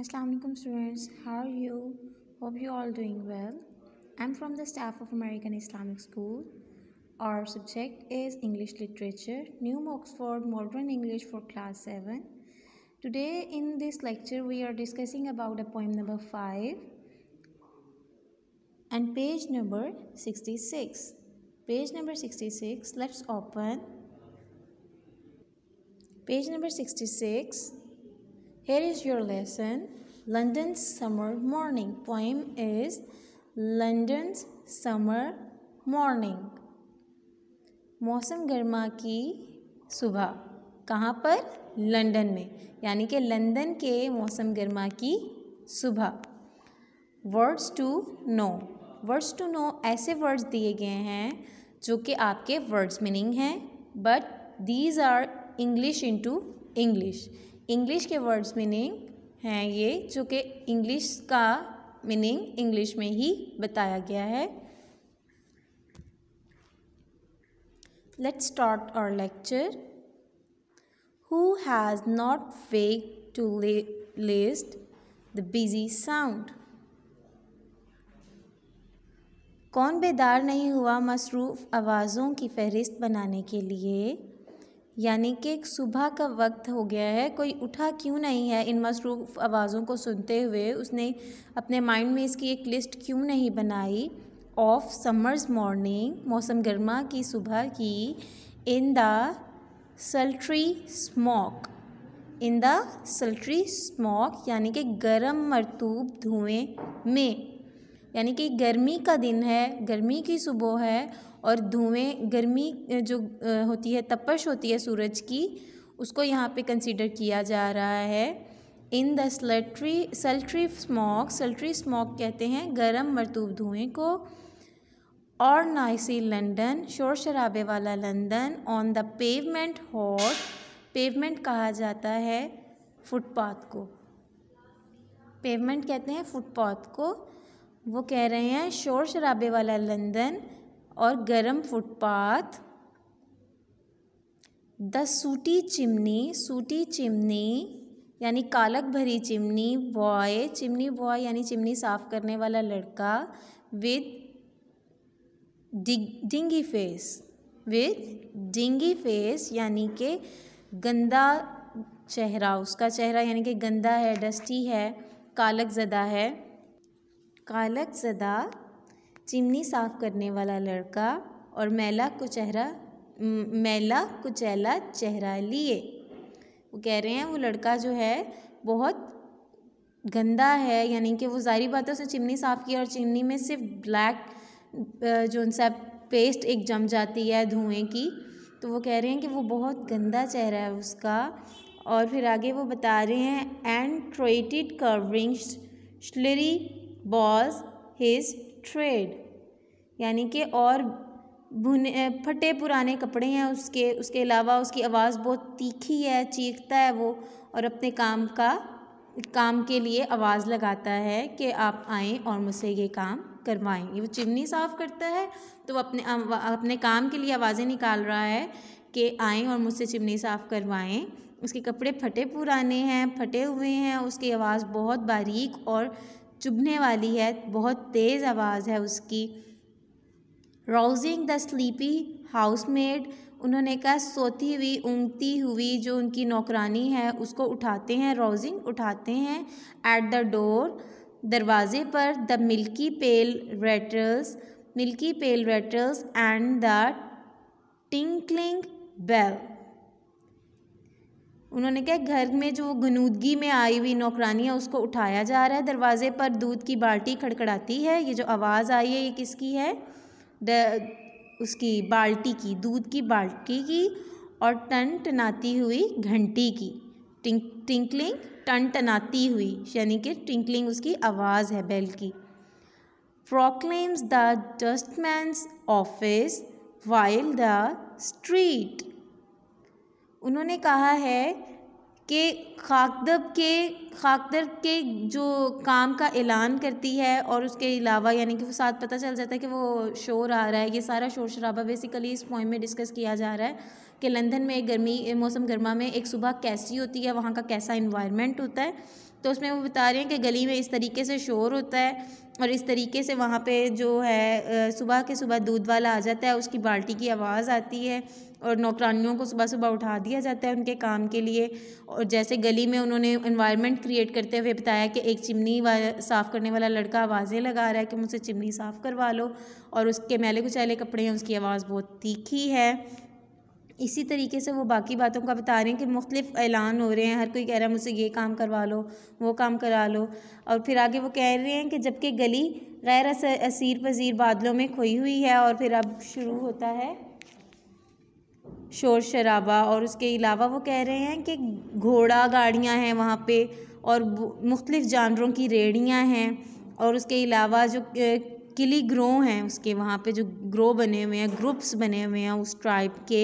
Assalamualaikum students how are you hope you all doing well I'm from the staff of American Islamic School our subject is English literature new Oxford modern English for class 7 today in this lecture we are discussing about a poem number 5 and page number 66 page number 66 let's open page number 66 Here is your lesson. London's summer morning. Poem is London's summer morning मौसम गर्मा की सुबह कहाँ पर London में यानी कि London के मौसम गर्मा की सुबह words to know words to know ऐसे वर्ड्स दिए गए हैं जो कि आपके वर्ड्स मीनिंग हैं but these are English into English English के वर्ड्स मीनिंग हैं ये जो कि इंग्लिश का मीनिंग इंग्लिश में ही बताया गया है let's start our lecture who has not faked to list the busy sound कौन बेदार नहीं हुआ मसरूफ़ आवाज़ों की फहरिस्त बनाने के लिए यानी कि एक सुबह का वक्त हो गया है कोई उठा क्यों नहीं है इन मसरूफ़ आवाज़ों को सुनते हुए उसने अपने माइंड में इसकी एक लिस्ट क्यों नहीं बनाई ऑफ समर्स मॉर्निंग मौसम गर्मा की सुबह की in the sultry smoke in the sultry smoke यानी कि गर्म मरतूब धुएँ में यानी कि गर्मी का दिन है गर्मी की सुबह है और धुएँ गर्मी जो होती है तपश होती है सूरज की उसको यहाँ पे कंसिडर किया जा रहा है in the sultry sultry smoke sultry smoke कहते हैं गर्म मरतूब धुएँ को और नाइसी लंदन शोर शराबे वाला London on the pavement hot pavement कहा जाता है फुटपाथ को पेवमेंट कहते हैं फुटपाथ को वो कह रहे हैं शोर शराबे वाला लंदन और गरम footpath the sooty chimney sooty chimney यानी कालक भरी चिमनी बॉय चिमनी बॉय यानी चिमनी साफ करने वाला लड़का with dingy face with dingy face यानी कि गंदा चेहरा उसका चेहरा यानी कि गंदा है डस्टी है कालक ज़दा है कालक सदा चिमनी साफ करने वाला लड़का और मैला कुचहरा मैला कुचैला चेहरा लिए वो कह रहे हैं वो लड़का जो है बहुत गंदा है यानी कि वो जारी बात है उसने चिमनी साफ़ की और चिमनी में सिर्फ ब्लैक जो सा पेस्ट एक जम जाती है धुएँ की तो वो कह रहे हैं कि वो बहुत गंदा चेहरा है उसका और फिर आगे वो बता रहे हैं and trotted curving slurry was his trade यानी कि और भुने फटे पुराने कपड़े हैं उसके उसके अलावा उसकी आवाज़ बहुत तीखी है चीखता है वो और अपने काम का काम के लिए आवाज़ लगाता है कि आप आएँ और मुझसे ये काम करवाएँ वो चिमनी साफ़ करता है तो वो अपने अपने काम के लिए आवाज़ें निकाल रहा है कि आएँ और मुझसे चिमनी साफ़ करवाएँ उसके कपड़े फटे पुराने हैं फटे हुए हैं उसकी आवाज़ बहुत बारीक और चुभने वाली है बहुत तेज़ आवाज़ है उसकी rousing the sleepy house maid उन्होंने कहा सोती हुई ऊँगती हुई जो उनकी नौकरानी है उसको उठाते हैं रोजिंग उठाते हैं एट द डोर दरवाजे पर the milky pail raters milky pail raters and the tinkling bell उन्होंने क्या घर में जो गनूदगी में आई हुई नौकरानी है उसको उठाया जा रहा है दरवाज़े पर दूध की बाल्टी खड़खड़ाती है ये जो आवाज़ आई है ये किसकी है द उसकी बाल्टी की दूध की बाल्टी की और टन टनाती हुई घंटी की टिंक टिंकलिंग टन टनाती हुई यानी कि टिंकलिंग उसकी आवाज़ है बेल की proclaims the dustman's office while the street उन्होंने कहा है कि खाकदब के खाकदर के जो काम का ऐलान करती है और उसके अलावा यानी कि वो साथ पता चल जाता है कि वो शोर आ रहा है ये सारा शोर शराबा बेसिकली इस पॉइंट में डिस्कस किया जा रहा है कि लंदन में गर्मी मौसम गर्मा में एक सुबह कैसी होती है वहाँ का कैसा इन्वायरमेंट होता है तो उसमें वो बता रहे हैं कि गली में इस तरीके से शोर होता है और इस तरीके से वहाँ पे जो है सुबह के सुबह दूध वाला आ जाता है उसकी बाल्टी की आवाज़ आती है और नौकरानियों को सुबह सुबह उठा दिया जाता है उनके काम के लिए और जैसे गली में उन्होंने इन्वायरमेंट क्रिएट करते हुए बताया कि एक चिमनी साफ़ करने वाला लड़का आवाज़ें लगा रहा है कि मुझसे चिमनी साफ़ करवा लो और उसके मैले कुचैले कपड़े हैं उसकी आवाज़ बहुत तीखी है इसी तरीके से वो बाकी बातों का बता रहे हैं कि मुख्तलिफ ऐलान हो रहे हैं हर कोई कह रहा है मुझसे ये काम करवा लो वो काम करा लो और फिर आगे वो कह रहे हैं कि जबकि गली गैर असीर पजीर बादलों में खोई हुई है और फिर अब शुरू होता है शोर शराबा और उसके अलावा वो कह रहे हैं कि घोड़ा गाड़ियाँ हैं वहाँ पर और मुख्तलिफ़ जानवरों की रेड़ियाँ हैं और उसके अलावा जो किली ग्रो हैं उसके वहाँ पे जो ग्रो बने हुए हैं ग्रुप्स बने हुए हैं उस ट्राइब के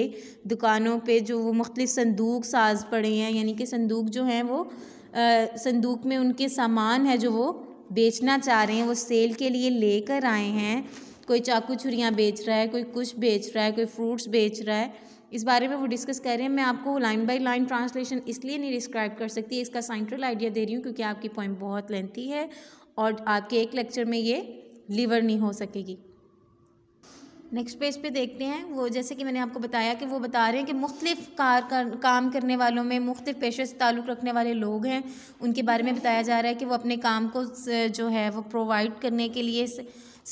दुकानों पे जो वो मुख्तलिफ संदूक साज पड़े हैं यानी कि संदूक जो हैं वो आ, संदूक में उनके सामान है जो वो बेचना चाह रहे हैं वो सेल के लिए लेकर आए हैं कोई चाकू छुरियाँ बेच रहा है कोई कुछ बेच रहा है कोई फ्रूट्स बेच रहा है इस बारे में वो डिस्कस कर रहे हैं मैं आपको लाइन बाय लाइन ट्रांसलेशन इसलिए नहीं डिस्क्राइब कर सकती इसका सेंट्रल आइडिया दे रही हूँ क्योंकि आपकी पॉइंट बहुत लेंथी है और आपके एक लेक्चर में ये डिलीवर नहीं हो सकेगी नेक्स्ट पेज पे देखते हैं वो जैसे कि मैंने आपको बताया कि वो बता रहे हैं कि मुख्तफ कार कर, काम करने वालों में मुख्त पेशे से ताल्लुक़ रखने वाले लोग हैं उनके बारे में बताया जा रहा है कि वो अपने काम को जो है वो प्रोवाइड करने के लिए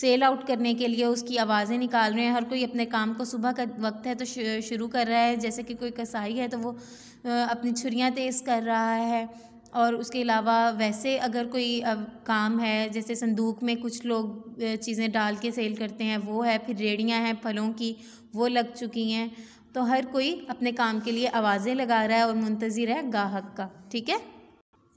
सेल आउट करने के लिए उसकी आवाज़ें निकाल रहे हैं हर कोई अपने काम को सुबह का वक्त है तो शुरू कर रहा है जैसे कि कोई कसाई है तो वो अपनी छुरियाँ तेज़ कर रहा है और उसके अलावा वैसे अगर कोई काम है जैसे संदूक में कुछ लोग चीज़ें डाल के सेल करते हैं वो है फिर रेड़ियाँ हैं फलों की वो लग चुकी हैं तो हर कोई अपने काम के लिए आवाज़ें लगा रहा है और मुंतज़िर है गाहक का ठीक है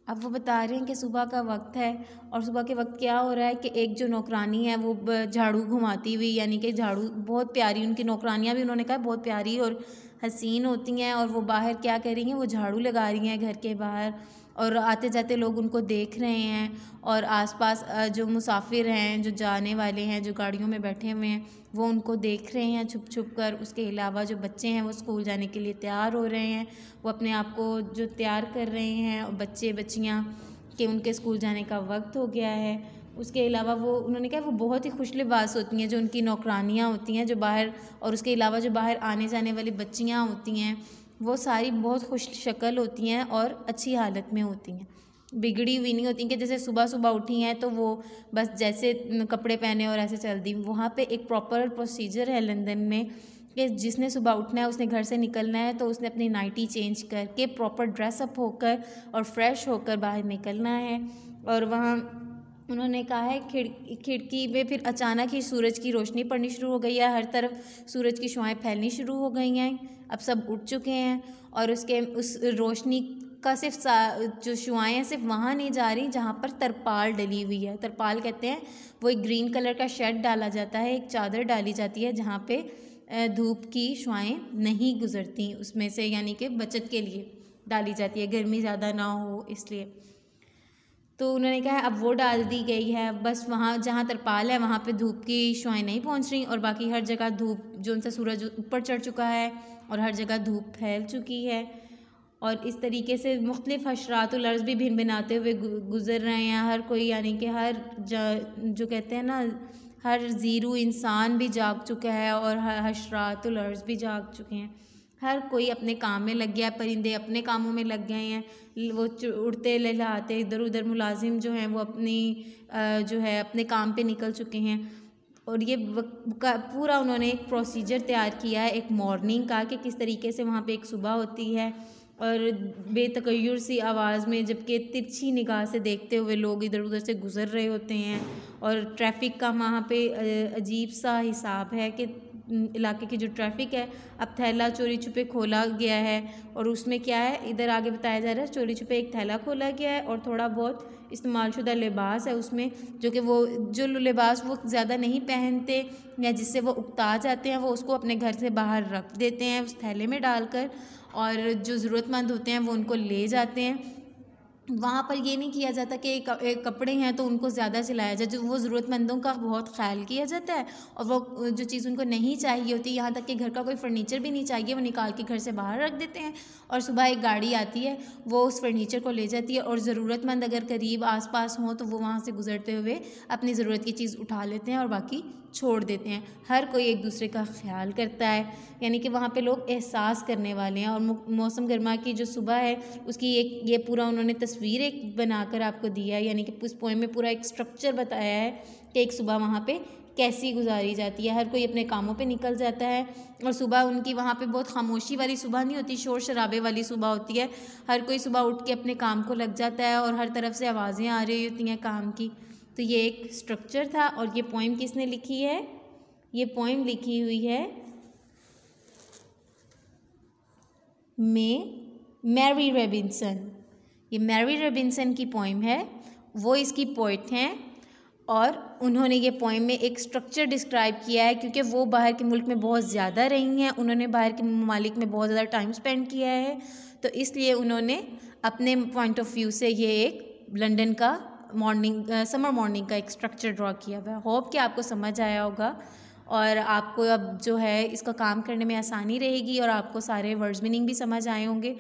अब वो बता रहे हैं कि सुबह का वक्त है और सुबह के वक्त क्या हो रहा है कि एक जो नौकरानी है वो झाड़ू घुमाती हुई यानी कि झाड़ू बहुत प्यारी उनकी नौकरानियाँ भी उन्होंने कहा बहुत प्यारी और हसीन होती हैं और वो बाहर क्या कर रही हैं वो झाड़ू लगा रही हैं घर के बाहर और आते जाते लोग उनको देख रहे हैं और आसपास जो मुसाफिर हैं जो जाने वाले हैं जो गाड़ियों में बैठे हुए हैं वो उनको देख रहे हैं छुप छुप कर उसके अलावा जो बच्चे हैं वो स्कूल जाने के लिए तैयार हो रहे हैं वो अपने आप को जो तैयार कर रहे हैं बच्चे बच्चियाँ कि उनके स्कूल जाने का वक्त हो गया है उसके अलावा वो उन्होंने कहा वो बहुत ही खुश लिबास होती हैं जो उनकी नौकरानियाँ होती हैं जो बाहर और उसके अलावा जो बाहर आने जाने वाली बच्चियाँ होती हैं वो सारी बहुत खुश शक्ल होती हैं और अच्छी हालत में होती हैं बिगड़ी हुई नहीं होती कि जैसे सुबह सुबह उठी हैं तो वो बस जैसे कपड़े पहने और ऐसे चल दी वहाँ पे एक प्रॉपर प्रोसीजर है लंदन में कि जिसने सुबह उठना है उसने घर से निकलना है तो उसने अपनी नाइटी चेंज करके प्रॉपर ड्रेसअप होकर और फ्रेश होकर बाहर निकलना है और वहाँ उन्होंने कहा है खिड़की खिड़की में फिर अचानक ही सूरज की रोशनी पड़नी शुरू हो गई है हर तरफ सूरज की शुआएँ फैलनी शुरू हो गई हैं अब सब उठ चुके हैं और उसके उस रोशनी का सिर्फ जो शुआएँ हैं सिर्फ वहाँ नहीं जा रही जहाँ पर तरपाल डली हुई है तरपाल कहते हैं वो एक ग्रीन कलर का शेड डाला जाता है एक चादर डाली जाती है जहाँ पर धूप की शुआएँ नहीं गुजरती उसमें से यानी कि बचत के लिए डाली जाती है गर्मी ज़्यादा ना हो इसलिए तो उन्होंने कहा अब वो डाल दी गई है बस वहाँ जहाँ तरपाल है वहाँ पे धूप की शुआएँ नहीं पहुँच रही और बाकी हर जगह धूप जो उनसे सूरज ऊपर चढ़ चुका है और हर जगह धूप फैल चुकी है और इस तरीके से मुख्तलिफ लर्ज़ भी भिन भिनाते हुए गुजर रहे हैं हर कोई यानी कि हर जो कहते हैं ना हर ज़ीरो इंसान भी जाग चुका है और हर लर्ज़ भी जाग चुके हैं हर कोई अपने काम में लग गया है परिंदे अपने कामों में लग गए हैं वो उड़ते लहलाते इधर उधर मुलाजिम जो हैं वो अपनी जो है अपने काम पे निकल चुके हैं और ये पूरा उन्होंने एक प्रोसीजर तैयार किया है एक मॉर्निंग का कि किस तरीके से वहाँ पे एक सुबह होती है और बेतकैर सी आवाज़ में जबकि तिरछी निगाह से देखते हुए लोग इधर उधर से गुजर रहे होते हैं और ट्रैफिक का वहाँ पे अजीब सा हिसाब है कि इलाके की जो ट्रैफिक है अब थैला चोरी छुपे खोला गया है और उसमें क्या है इधर आगे बताया जा रहा है चोरी छुपे एक थैला खोला गया है और थोड़ा बहुत इस्तेमालशुदा लिबास है उसमें जो कि वो जो लिबास वो ज़्यादा नहीं पहनते या जिससे वो उगता जाते हैं वो उसको अपने घर से बाहर रख देते हैं उस थैले में डालकर और जो ज़रूरतमंद होते हैं वो उनको ले जाते हैं वहाँ पर ये नहीं किया जाता कि कपड़े हैं तो उनको ज़्यादा सिलाया जाए जो वो ज़रूरतमंदों का बहुत ख्याल किया जाता है और वो जो चीज़ उनको नहीं चाहिए होती यहाँ तक कि घर का कोई फर्नीचर भी नहीं चाहिए वो निकाल के घर से बाहर रख देते हैं और सुबह एक गाड़ी आती है वो उस फर्नीचर को ले जाती है और ज़रूरतमंद अगर करीब आस पास हों तो वो वहाँ से गुजरते हुए अपनी ज़रूरत की चीज़ उठा लेते हैं और बाकी छोड़ देते हैं हर कोई एक दूसरे का ख्याल करता है यानी कि वहाँ पे लोग एहसास करने वाले हैं और मौसम गर्मा की जो सुबह है उसकी एक ये पूरा उन्होंने तस्वीर तस्वीर एक बनाकर आपको दिया है यानी कि उस पोएम में पूरा एक स्ट्रक्चर बताया है कि एक सुबह वहाँ पे कैसी गुजारी जाती है हर कोई अपने कामों पे निकल जाता है और सुबह उनकी वहाँ पे बहुत खामोशी वाली सुबह नहीं होती शोर शराबे वाली सुबह होती है हर कोई सुबह उठ के अपने काम को लग जाता है और हर तरफ से आवाज़ें आ रही होती हैं काम की तो ये एक स्ट्रक्चर था और ये पोइम किसने लिखी है ये पोइम लिखी हुई है मे मैरी रेबिनसन ये मैरी रबिनसन की पोइम है वो इसकी पोइट हैं और उन्होंने ये पोइम में एक स्ट्रक्चर डिस्क्राइब किया है क्योंकि वो बाहर के मुल्क में बहुत ज़्यादा रही हैं उन्होंने बाहर के ममालिक में बहुत ज़्यादा टाइम स्पेंड किया है तो इसलिए उन्होंने अपने पॉइंट ऑफ व्यू से ये एक लंडन का मॉर्निंग समर मॉर्निंग का एक स्ट्रक्चर ड्रॉ किया हुआ है होप कि आपको समझ आया होगा और आपको अब जो है इसका काम करने में आसानी रहेगी और आपको सारे वर्ड्स मीनिंग भी समझ आए होंगे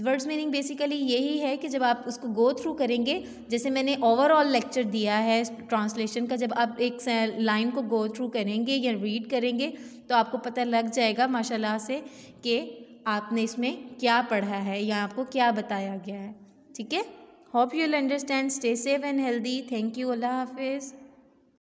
वर्ड्स मीनिंग बेसिकली यही है कि जब आप उसको गो थ्रू करेंगे जैसे मैंने ओवरऑल लेक्चर दिया है ट्रांसलेशन का जब आप एक लाइन को गो थ्रू करेंगे या रीड करेंगे तो आपको पता लग जाएगा माशाल्लाह से कि आपने इसमें क्या पढ़ा है या आपको क्या बताया गया है ठीक है hope you will understand stay safe and healthy thank you अल्लाह हाफिज़